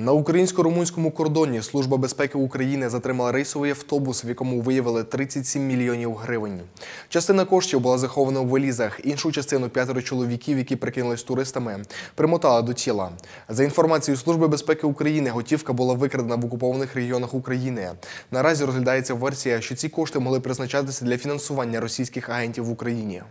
На українсько-румунському кордоні Служба безпеки України затримала рейсовий автобус, в якому виявили 37 мільйонів гривень. Частина коштів була захована у валізах. Іншу частину п'ятеро чоловіків, які прикинулись туристами, примотали до тіла. За інформацією Служби безпеки України, готівка була викрадена в окупованих регіонах України. Наразі розглядається версія, що ці кошти могли призначатися для фінансування російських агентів в Україні.